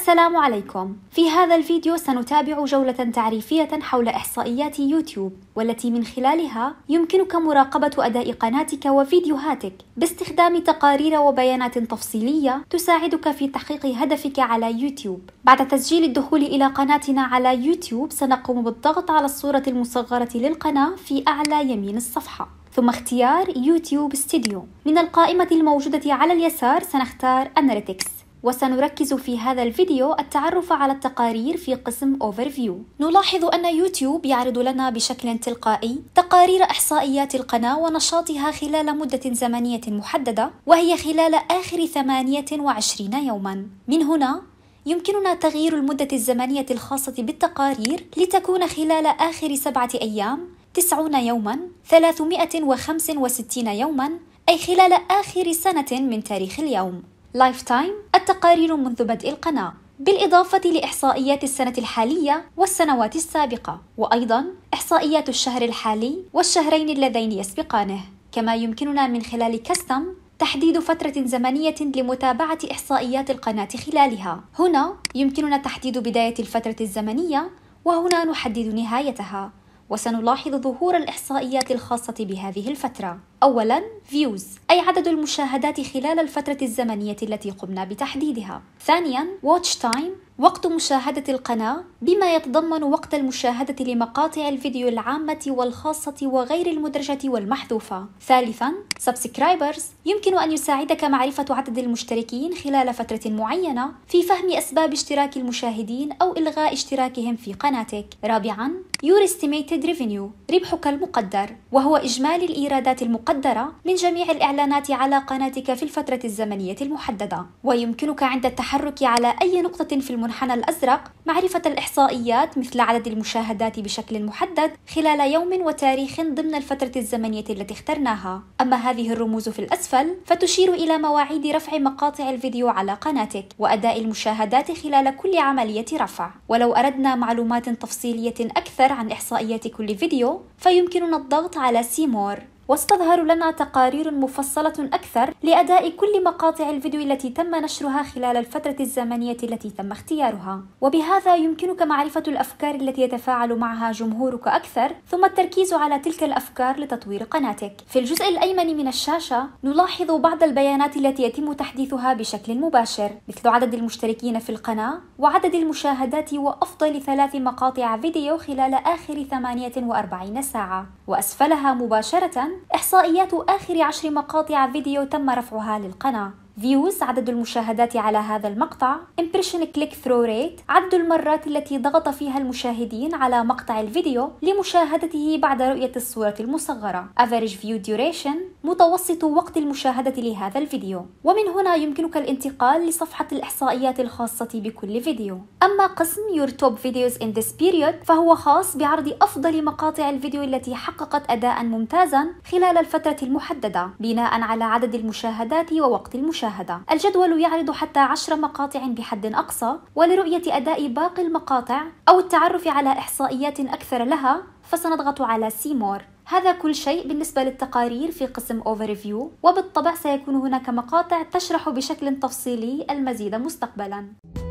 السلام عليكم في هذا الفيديو سنتابع جولة تعريفية حول إحصائيات يوتيوب والتي من خلالها يمكنك مراقبة أداء قناتك وفيديوهاتك باستخدام تقارير وبيانات تفصيلية تساعدك في تحقيق هدفك على يوتيوب بعد تسجيل الدخول إلى قناتنا على يوتيوب سنقوم بالضغط على الصورة المصغرة للقناة في أعلى يمين الصفحة ثم اختيار يوتيوب ستوديو من القائمة الموجودة على اليسار سنختار أناليتكس وسنركز في هذا الفيديو التعرف على التقارير في قسم Overview نلاحظ أن يوتيوب يعرض لنا بشكل تلقائي تقارير إحصائيات القناة ونشاطها خلال مدة زمنية محددة وهي خلال آخر 28 يوما من هنا يمكننا تغيير المدة الزمنية الخاصة بالتقارير لتكون خلال آخر سبعة أيام 90 يوما 365 يوما أي خلال آخر سنة من تاريخ اليوم لايف تايم التقارير منذ بدء القناة بالإضافة لإحصائيات السنة الحالية والسنوات السابقة وأيضا إحصائيات الشهر الحالي والشهرين اللذين يسبقانه كما يمكننا من خلال كستم تحديد فترة زمنية لمتابعة إحصائيات القناة خلالها. هنا يمكننا تحديد بداية الفترة الزمنية وهنا نحدد نهايتها. وسنلاحظ ظهور الإحصائيات الخاصة بهذه الفترة. أولاً فيوز أي عدد المشاهدات خلال الفترة الزمنية التي قمنا بتحديدها. ثانياً واتش تايم وقت مشاهدة القناة بما يتضمن وقت المشاهدة لمقاطع الفيديو العامة والخاصة وغير المدرجة والمحذوفة. ثالثاً، سبسكرايبرز يمكن أن يساعدك معرفة عدد المشتركين خلال فترة معينة في فهم أسباب اشتراك المشاهدين أو إلغاء اشتراكهم في قناتك. رابعاً، Your Estimated Revenue ربحك المقدر وهو إجمالي الإيرادات المقدرة من جميع الإعلانات على قناتك في الفترة الزمنية المحددة ويمكنك عند التحرك على أي نقطة في المنطقة المنحنى الأزرق معرفة الإحصائيات مثل عدد المشاهدات بشكل محدد خلال يوم وتاريخ ضمن الفترة الزمنية التي اخترناها أما هذه الرموز في الأسفل فتشير إلى مواعيد رفع مقاطع الفيديو على قناتك وأداء المشاهدات خلال كل عملية رفع ولو أردنا معلومات تفصيلية أكثر عن إحصائيات كل فيديو فيمكننا الضغط على سيمور واستظهر لنا تقارير مفصلة أكثر لأداء كل مقاطع الفيديو التي تم نشرها خلال الفترة الزمنية التي تم اختيارها وبهذا يمكنك معرفة الأفكار التي يتفاعل معها جمهورك أكثر ثم التركيز على تلك الأفكار لتطوير قناتك في الجزء الأيمن من الشاشة نلاحظ بعض البيانات التي يتم تحديثها بشكل مباشر مثل عدد المشتركين في القناة وعدد المشاهدات وأفضل ثلاث مقاطع فيديو خلال آخر 48 ساعة وأسفلها مباشرة إحصائيات آخر عشر مقاطع فيديو تم رفعها للقناة فيوز عدد المشاهدات على هذا المقطع impression click through rate عدد المرات التي ضغط فيها المشاهدين على مقطع الفيديو لمشاهدته بعد رؤية الصورة المصغرة average view duration متوسط وقت المشاهدة لهذا الفيديو ومن هنا يمكنك الانتقال لصفحة الإحصائيات الخاصة بكل فيديو أما قسم your top videos in this period فهو خاص بعرض أفضل مقاطع الفيديو التي حققت أداء ممتازا خلال الفترة المحددة بناء على عدد المشاهدات ووقت المشاهدة المشاهدة الجدول يعرض حتى عشر مقاطع بحد أقصى ولرؤية أداء باقي المقاطع أو التعرف على إحصائيات أكثر لها فسنضغط على سيمور هذا كل شيء بالنسبة للتقارير في قسم Overview وبالطبع سيكون هناك مقاطع تشرح بشكل تفصيلي المزيد مستقبلاً